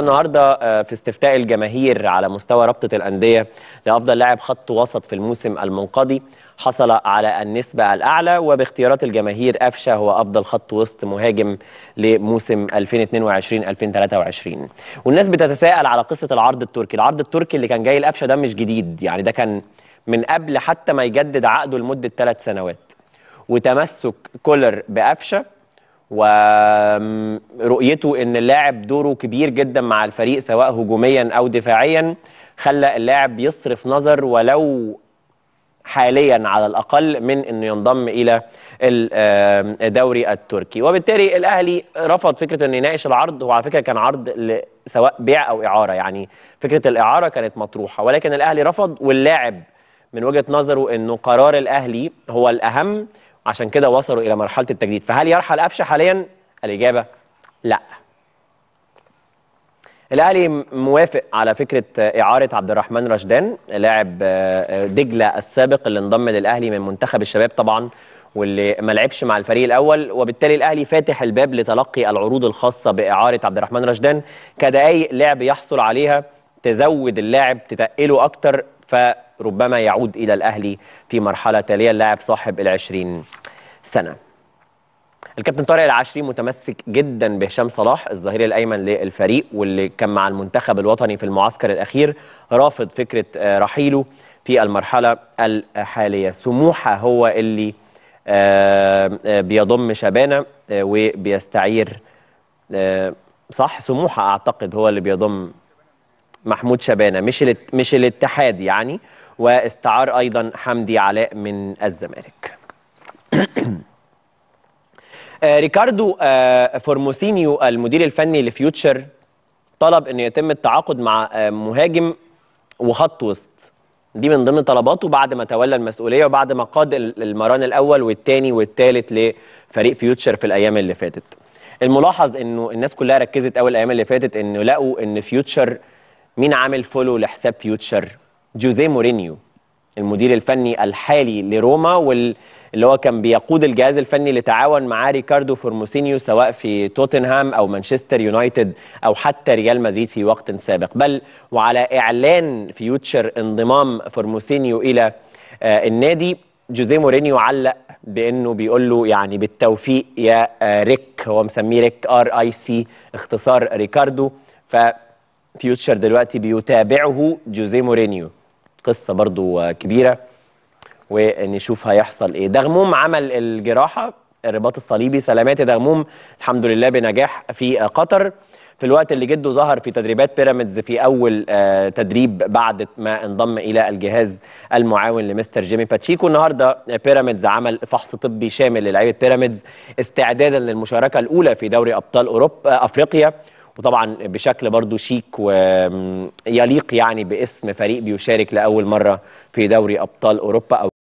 النهارده آه، في استفتاء الجماهير على مستوى رابطه الانديه لافضل لاعب خط وسط في الموسم المنقضي حصل على النسبه الاعلى وباختيارات الجماهير قفشه هو افضل خط وسط مهاجم لموسم 2022 2023 والناس بتتساءل على قصه العرض التركي العرض التركي اللي كان جاي لقفشه ده مش جديد يعني ده كان من قبل حتى ما يجدد عقده لمده ثلاث سنوات وتمسك كولر بقفشه ورؤيته ان اللاعب دوره كبير جدا مع الفريق سواء هجوميا او دفاعيا خلى اللاعب يصرف نظر ولو حاليا على الاقل من انه ينضم الى آه، الدوري التركي وبالتالي الاهلي رفض فكره انه يناقش العرض هو على فكره كان عرض سواء بيع او اعاره يعني فكره الاعاره كانت مطروحه ولكن الاهلي رفض واللاعب من وجهه نظره انه قرار الاهلي هو الاهم عشان كده وصلوا إلى مرحلة التجديد فهل يرحل قفشة حاليا؟ الإجابة لا الاهلي موافق على فكره اعاره عبد الرحمن رشدان لاعب آه، دجله السابق اللي انضم للاهلي من منتخب الشباب طبعا واللي ما لعبش مع الفريق الاول وبالتالي الاهلي فاتح الباب لتلقي العروض الخاصه باعاره عبد الرحمن رشدان كدقايق لعب يحصل عليها تزود اللاعب تتقله اكتر ف ربما يعود إلى الأهلي في مرحلة تالية اللاعب صاحب العشرين سنة الكابتن طارق العشري متمسك جدا بهشام صلاح الظهير الايمن للفريق واللي كان مع المنتخب الوطني في المعسكر الاخير رافض فكره آه، رحيله في المرحله الحاليه سموحه هو اللي آه، آه، بيضم شبانه وبيستعير صح سموحه اعتقد هو اللي بيضم محمود شبانه مش الات... مش الاتحاد يعني واستعار ايضا حمدي علاء من الزمالك آه، ريكاردو آه، فورموسينيو المدير الفني لفيوتشر طلب انه يتم التعاقد مع آه، مهاجم وخط وسط دي من ضمن طلباته بعد ما تولى المسؤوليه وبعد ما قاد المران الاول والثاني والثالث لفريق فيوتشر في الايام اللي فاتت الملاحظ انه الناس كلها ركزت قوي الايام اللي فاتت انه لقوا ان فيوتشر مين عامل فولو لحساب فيوتشر جوزيه مورينيو المدير الفني الحالي لروما واللي هو كان بيقود الجهاز الفني اللي تعاون مع ريكاردو فورموسينيو سواء في توتنهام او مانشستر يونايتد او حتى ريال مدريد في وقت سابق بل وعلى اعلان فيوتشر انضمام فورموسينيو الى آه، النادي جوزيه مورينيو علق بانه بيقول له يعني بالتوفيق يا آه، ريك هو مسميه ريك ار اي سي اختصار ريكاردو ف فيوتشر دلوقتي بيتابعه جوزي مورينيو قصه برضو كبيره ونشوف هيحصل ايه دغموم عمل الجراحه الرباط الصليبي سلامات دغموم الحمد لله بنجاح في قطر في الوقت اللي جده ظهر في تدريبات بيراميدز في اول آه، تدريب بعد ما انضم الى الجهاز المعاون لمستر جيمي باتشيكو النهارده بيراميدز عمل فحص طبي شامل للعيبه بيراميدز استعدادا للمشاركه الاولى في دوري ابطال اوروبا آه، افريقيا وطبعا بشكل برضو شيك ويليق يعني باسم فريق بيشارك لاول مره في دوري ابطال اوروبا او